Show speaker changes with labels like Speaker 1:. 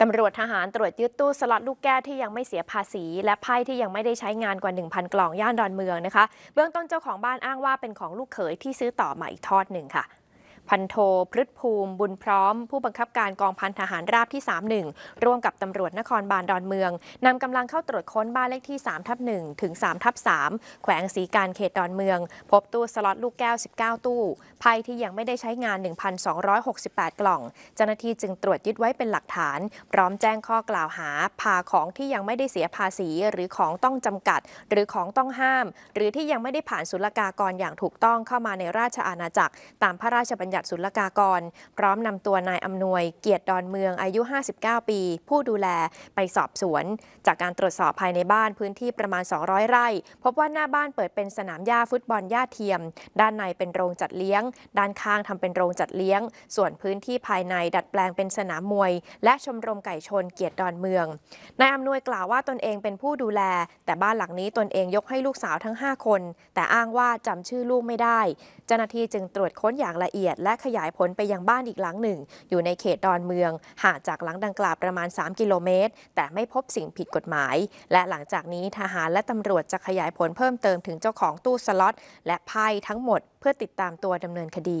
Speaker 1: ตำรวจทหารตรวจยึดตู้ สล็อตลูกแก้วที่ยังไม่เสียภาษี และไพ่ที่ยังไม่ได้ใช้งานกว่า 1,000 กล่องย่านดอนเมืองนะคะ เบื้องต้นเจ้าของบ้านอ้างว่าเป็นของลูกเขยที่ซื้อต่อมาอีกทอดหนึ่งค่ะพันโทพฤทภูมิ บุญพร้อมผู้บังคับการกองพันทหารราบที่ 31 ร่วมกับตำรวจนครบาลดอนเมือง นำกำลังเข้าตรวจค้นบ้านเลขที่3ทับ1ถึง3ทับ3แขวงสีการเขตดอนเมือง พบตู้สล็อตลูกแก้ว 19 ตู้ภายที่ยังไม่ได้ใช้งาน 1,268 กล่อง เจ้าหน้าที่จึงตรวจยึดไว้เป็นหลักฐาน พร้อมแจ้งข้อกล่าวหา พาของที่ยังไม่ได้เสียภาษีหรือของต้องจำกัด หรือของต้องห้าม หรือที่ยังไม่ได้ผ่านศุลกากรอย่างถูกต้องเข้ามาในราชอาณาจักร ตามพระราชบัญญัติติศุลกากร พร้อมนำตัวนายอำนวย เกียรติดอนเมืองอายุ 59 ปี ผู้ดูแลไปสอบสวน จากการตรวจสอบภายในบ้านพื้นที่ประมาณ 200 ไร่พบว่าหน้าบ้านเปิดเป็นสนามหญ้าฟุตบอลหญ้าเทียม ด้านในเป็นโรงจัดเลี้ยง ด้านข้างทำเป็นโรงจัดเลี้ยง ส่วนพื้นที่ภายในดัดแปลงเป็นสนามมวย และชมรมไก่ชนเกียรติดอนเมืองนายอำนวยกล่าวว่าตนเองเป็นผู้ดูแล แต่บ้านหลังนี้ตนเองยกให้ลูกสาวทั้ง 5 คน แต่อ้างว่าจำชื่อลูกไม่ได้ เจ้าหน้าที่จึงตรวจค้นอย่างละเอียดและและขยายผลไปยังบ้านอีกหลังหนึ่ง อยู่ในเขตดอนเมืองห่างจากหลังดังกล่าวประมาณ 3 กิโลเมตร แต่ไม่พบสิ่งผิดกฎหมาย และหลังจากนี้ทหารและตำรวจจะขยายผลเพิ่มเติมถึงเจ้าของตู้สล็อต และไพ่ทั้งหมดเพื่อติดตามตัวดำเนินคดี